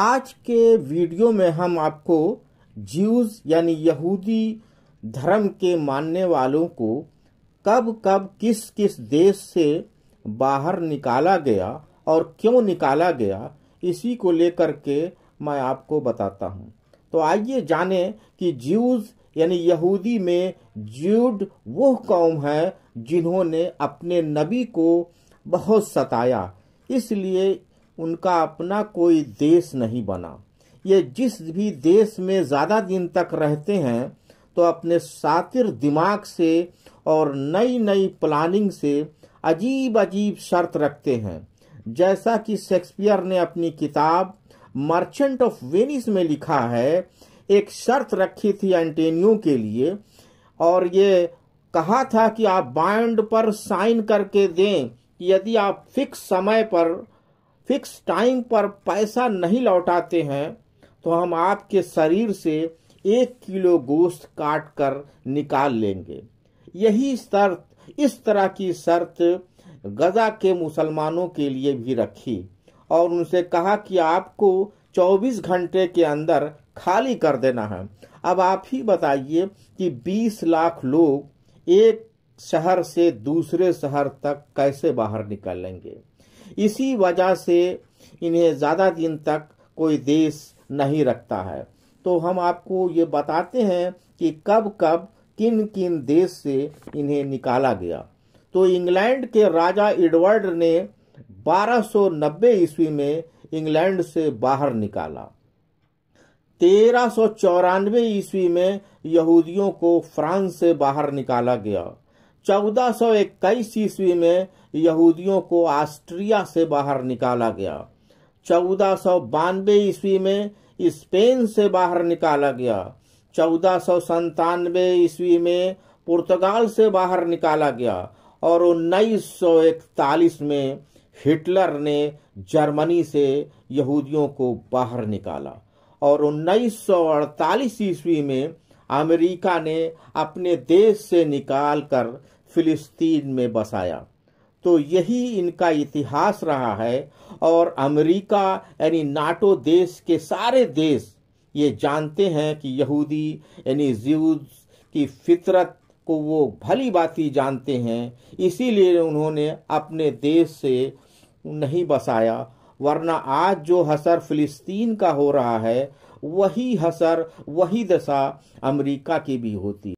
आज के वीडियो में हम आपको ज्यूज यानी यहूदी धर्म के मानने वालों को कब कब किस किस देश से बाहर निकाला गया और क्यों निकाला गया इसी को लेकर के मैं आपको बताता हूँ तो आइए जाने कि ज्यूज यानी यहूदी में ज्यूड वो कौम है जिन्होंने अपने नबी को बहुत सताया इसलिए उनका अपना कोई देश नहीं बना ये जिस भी देश में ज़्यादा दिन तक रहते हैं तो अपने सातिर दिमाग से और नई नई प्लानिंग से अजीब अजीब शर्त रखते हैं जैसा कि शेक्सपियर ने अपनी किताब मर्चेंट ऑफ वेनिस में लिखा है एक शर्त रखी थी एंटेनियो के लिए और ये कहा था कि आप बाइंड पर साइन करके दें यदि आप फिक्स समय पर फिक्स टाइम पर पैसा नहीं लौटाते हैं तो हम आपके शरीर से एक किलो गोश्त काट कर निकाल लेंगे यही शर्त इस तरह की शर्त गजा के मुसलमानों के लिए भी रखी और उनसे कहा कि आपको 24 घंटे के अंदर खाली कर देना है अब आप ही बताइए कि 20 लाख लोग एक शहर से दूसरे शहर तक कैसे बाहर निकल लेंगे इसी वजह से इन्हें ज़्यादा दिन तक कोई देश नहीं रखता है तो हम आपको ये बताते हैं कि कब कब किन किन देश से इन्हें निकाला गया तो इंग्लैंड के राजा एडवर्ड ने 1290 ईस्वी में इंग्लैंड से बाहर निकाला तेरह ईस्वी में यहूदियों को फ्रांस से बाहर निकाला गया चौदह ईस्वी में यहूदियों को ऑस्ट्रिया से बाहर निकाला गया चौदह ईस्वी में स्पेन से बाहर निकाला गया चौदह ईस्वी में पुर्तगाल से बाहर निकाला गया और इकतालीस में हिटलर ने जर्मनी से यहूदियों को बाहर निकाला और उन्नीस अड़तालीस ईस्वी में अमेरिका ने अपने देश से निकालकर फिलिस्तीन में बसाया तो यही इनका इतिहास रहा है और अमेरिका यानी नाटो देश के सारे देश ये जानते हैं कि यहूदी यानी ज्यूज की फितरत को वो भली बाती जानते हैं इसीलिए उन्होंने अपने देश से नहीं बसाया वरना आज जो हसर फिलिस्तीन का हो रहा है वही हसर वही दशा अमेरिका की भी होती